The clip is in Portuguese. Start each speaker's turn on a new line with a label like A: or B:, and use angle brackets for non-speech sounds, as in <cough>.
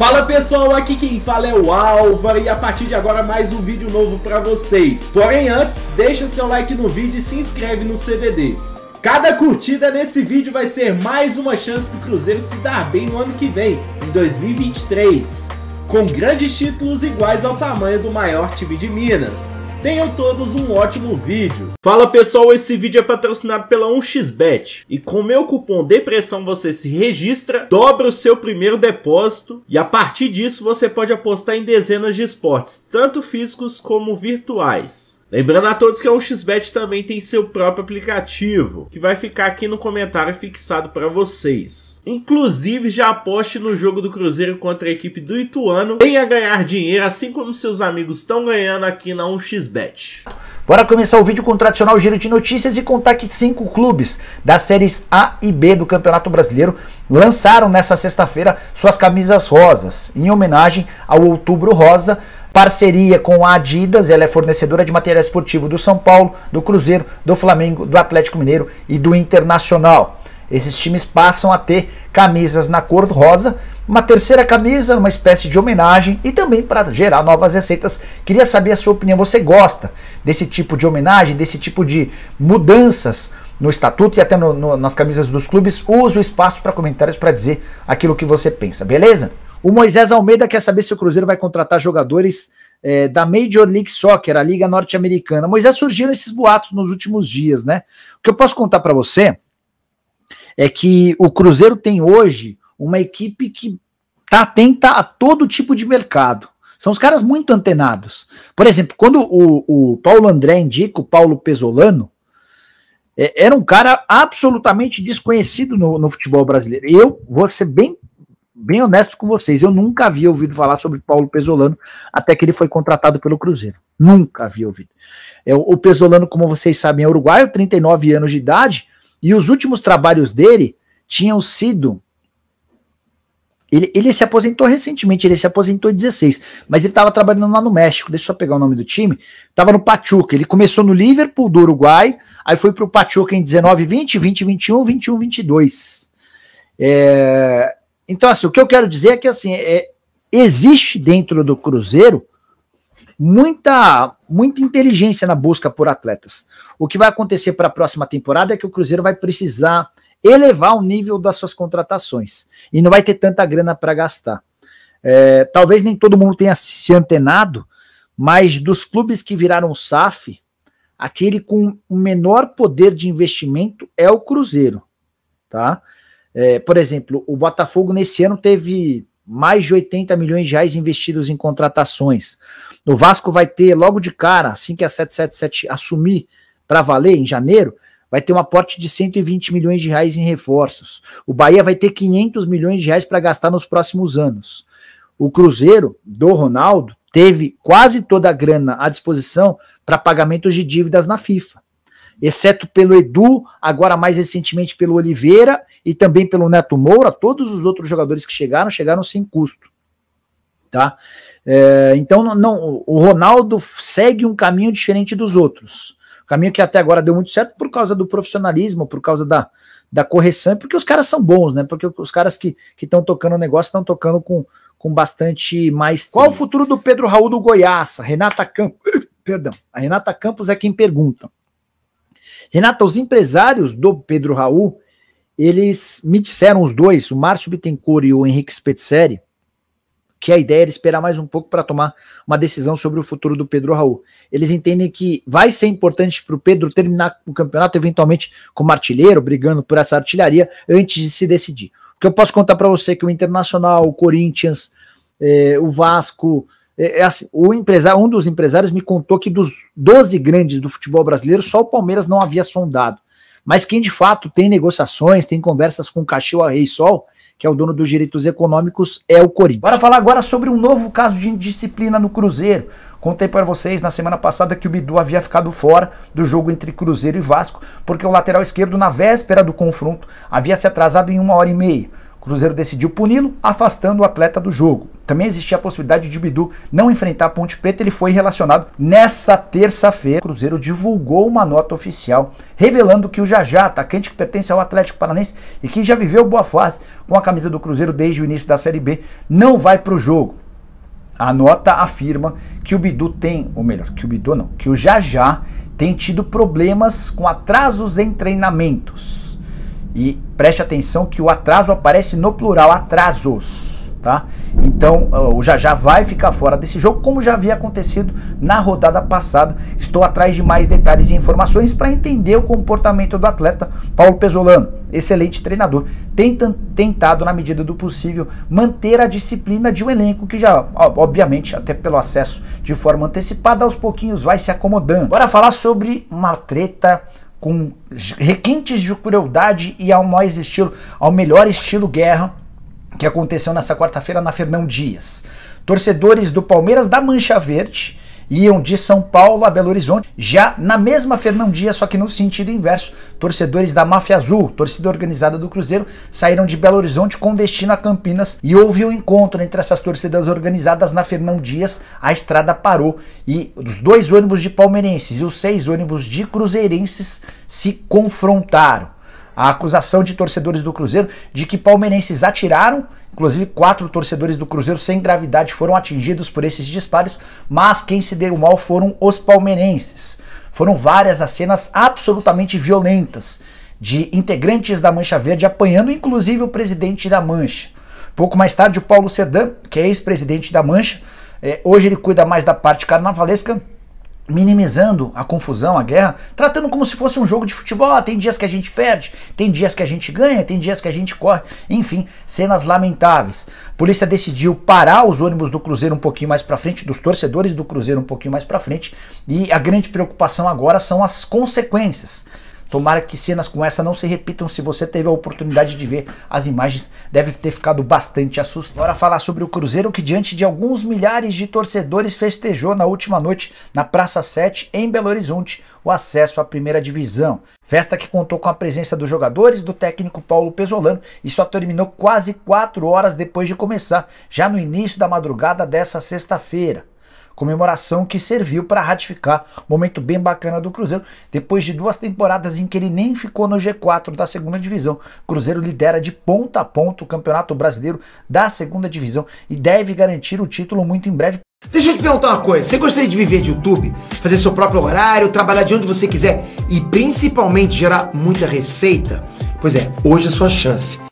A: Fala pessoal, aqui quem fala é o Álvaro e a partir de agora mais um vídeo novo para vocês. Porém antes, deixa seu like no vídeo e se inscreve no CDD. Cada curtida nesse vídeo vai ser mais uma chance pro Cruzeiro se dar bem no ano que vem, em 2023. Com grandes títulos iguais ao tamanho do maior time de Minas. Tenham todos um ótimo vídeo. Fala pessoal, esse vídeo é patrocinado pela 1xBet. E com meu cupom DEPRESSÃO você se registra, dobra o seu primeiro depósito e a partir disso você pode apostar em dezenas de esportes, tanto físicos como virtuais. Lembrando a todos que a 1xBet também tem seu próprio aplicativo, que vai ficar aqui no comentário fixado para vocês. Inclusive, já aposte no jogo do Cruzeiro contra a equipe do Ituano, venha ganhar dinheiro assim como seus amigos estão ganhando aqui na 1xBet. Bora começar o vídeo com o tradicional giro de notícias e contar que cinco clubes das
B: séries A e B do Campeonato Brasileiro lançaram nessa sexta-feira suas camisas rosas, em homenagem ao Outubro Rosa, parceria com a Adidas, ela é fornecedora de material esportivo do São Paulo, do Cruzeiro, do Flamengo, do Atlético Mineiro e do Internacional. Esses times passam a ter camisas na cor rosa, uma terceira camisa, uma espécie de homenagem e também para gerar novas receitas. Queria saber a sua opinião. Você gosta desse tipo de homenagem, desse tipo de mudanças no estatuto e até no, no, nas camisas dos clubes? Use o espaço para comentários para dizer aquilo que você pensa, beleza? O Moisés Almeida quer saber se o Cruzeiro vai contratar jogadores é, da Major League Soccer, a Liga Norte-Americana. Moisés, surgiram esses boatos nos últimos dias, né? O que eu posso contar para você é que o Cruzeiro tem hoje uma equipe que está atenta a todo tipo de mercado. São os caras muito antenados. Por exemplo, quando o, o Paulo André indica o Paulo Pesolano, é, era um cara absolutamente desconhecido no, no futebol brasileiro. Eu vou ser bem bem honesto com vocês, eu nunca havia ouvido falar sobre Paulo Pesolano até que ele foi contratado pelo Cruzeiro. Nunca havia ouvido. É, o Pesolano, como vocês sabem, é uruguaio, 39 anos de idade, e os últimos trabalhos dele tinham sido. Ele, ele se aposentou recentemente, ele se aposentou em 16, mas ele estava trabalhando lá no México. Deixa eu só pegar o nome do time. Estava no Pachuca. Ele começou no Liverpool do Uruguai, aí foi para o Pachuca em 19, 20, 20, 21, 21, 22. É, então, assim, o que eu quero dizer é que assim, é, existe dentro do Cruzeiro muita muita inteligência na busca por atletas. O que vai acontecer para a próxima temporada é que o Cruzeiro vai precisar elevar o nível das suas contratações e não vai ter tanta grana para gastar. É, talvez nem todo mundo tenha se antenado, mas dos clubes que viraram SAF, aquele com o menor poder de investimento é o Cruzeiro, tá? É, por exemplo, o Botafogo nesse ano teve mais de 80 milhões de reais investidos em contratações. O Vasco vai ter logo de cara, assim que a 777 assumir para valer em janeiro, vai ter um aporte de 120 milhões de reais em reforços. O Bahia vai ter 500 milhões de reais para gastar nos próximos anos. O Cruzeiro do Ronaldo teve quase toda a grana à disposição para pagamentos de dívidas na FIFA exceto pelo Edu, agora mais recentemente pelo Oliveira e também pelo Neto Moura, todos os outros jogadores que chegaram, chegaram sem custo. Tá? É, então, não, não, o Ronaldo segue um caminho diferente dos outros. Caminho que até agora deu muito certo por causa do profissionalismo, por causa da, da correção, porque os caras são bons, né? Porque os caras que estão tocando o negócio estão tocando com, com bastante mais. Qual o futuro do Pedro Raul do Goiás? Renata Campos. <coughs> Perdão, a Renata Campos é quem pergunta. Renata, os empresários do Pedro Raul, eles me disseram os dois, o Márcio Bittencourt e o Henrique Spetzeri, que a ideia era esperar mais um pouco para tomar uma decisão sobre o futuro do Pedro Raul. Eles entendem que vai ser importante para o Pedro terminar o campeonato, eventualmente como artilheiro, brigando por essa artilharia, antes de se decidir. O que eu posso contar para você é que o Internacional, o Corinthians, eh, o Vasco, é, é, assim, o empresário, um dos empresários me contou que dos 12 grandes do futebol brasileiro, só o Palmeiras não havia sondado. Mas quem de fato tem negociações, tem conversas com Caxiu Rei Sol, que é o dono dos direitos econômicos, é o Corinthians. Bora falar agora sobre um novo caso de indisciplina no Cruzeiro. Contei para vocês na semana passada que o Bidu havia ficado fora do jogo entre Cruzeiro e Vasco, porque o lateral esquerdo, na véspera do confronto, havia se atrasado em uma hora e meia. O Cruzeiro decidiu puni-lo, afastando o atleta do jogo. Também existia a possibilidade de o Bidu não enfrentar a Ponte Preta, ele foi relacionado nessa terça-feira. O Cruzeiro divulgou uma nota oficial revelando que o Jajá, atacante que pertence ao Atlético Paranense e que já viveu boa fase com a camisa do Cruzeiro desde o início da Série B, não vai para o jogo. A nota afirma que o Bidu tem, ou melhor, que o Bidu não, que o Jajá tem tido problemas com atrasos em treinamentos e preste atenção que o atraso aparece no plural, atrasos, tá? Então o Jajá vai ficar fora desse jogo, como já havia acontecido na rodada passada. Estou atrás de mais detalhes e informações para entender o comportamento do atleta Paulo Pesolano. Excelente treinador, tem tentado, na medida do possível, manter a disciplina de um elenco que já, obviamente, até pelo acesso de forma antecipada, aos pouquinhos vai se acomodando. Bora falar sobre uma treta com requintes de crueldade e ao estilo, ao melhor estilo guerra que aconteceu nessa quarta-feira na Fernão Dias. Torcedores do Palmeiras da Mancha Verde iam de São Paulo a Belo Horizonte, já na mesma Fernão Dias, só que no sentido inverso. Torcedores da Máfia Azul, torcida organizada do Cruzeiro, saíram de Belo Horizonte com destino a Campinas e houve um encontro entre essas torcidas organizadas na Fernão Dias. A estrada parou e os dois ônibus de palmeirenses e os seis ônibus de cruzeirenses se confrontaram. A acusação de torcedores do Cruzeiro de que palmeirenses atiraram Inclusive, quatro torcedores do Cruzeiro sem gravidade foram atingidos por esses disparos, mas quem se deu mal foram os palmeirenses. Foram várias as cenas absolutamente violentas de integrantes da Mancha Verde apanhando, inclusive, o presidente da Mancha. Pouco mais tarde, o Paulo Sedan, que é ex-presidente da Mancha, é, hoje ele cuida mais da parte carnavalesca, minimizando a confusão, a guerra, tratando como se fosse um jogo de futebol. Ah, tem dias que a gente perde, tem dias que a gente ganha, tem dias que a gente corre. Enfim, cenas lamentáveis. A polícia decidiu parar os ônibus do Cruzeiro um pouquinho mais para frente, dos torcedores do Cruzeiro um pouquinho mais para frente, e a grande preocupação agora são as consequências. Tomara que cenas com essa não se repitam. Se você teve a oportunidade de ver as imagens, deve ter ficado bastante assustado. Bora falar sobre o Cruzeiro que, diante de alguns milhares de torcedores, festejou na última noite na Praça 7, em Belo Horizonte, o acesso à primeira divisão. Festa que contou com a presença dos jogadores, do técnico Paulo Pesolano e só terminou quase 4 horas depois de começar, já no início da madrugada dessa sexta-feira comemoração que serviu para ratificar um momento bem bacana do Cruzeiro, depois de duas temporadas em que ele nem ficou no G4 da segunda divisão. Cruzeiro lidera de ponta a ponta o Campeonato Brasileiro da segunda divisão e deve garantir o título muito em breve. Deixa eu te perguntar uma coisa, você gostaria de viver de YouTube, fazer seu próprio horário, trabalhar de onde você quiser e principalmente gerar muita receita? Pois é, hoje é sua chance.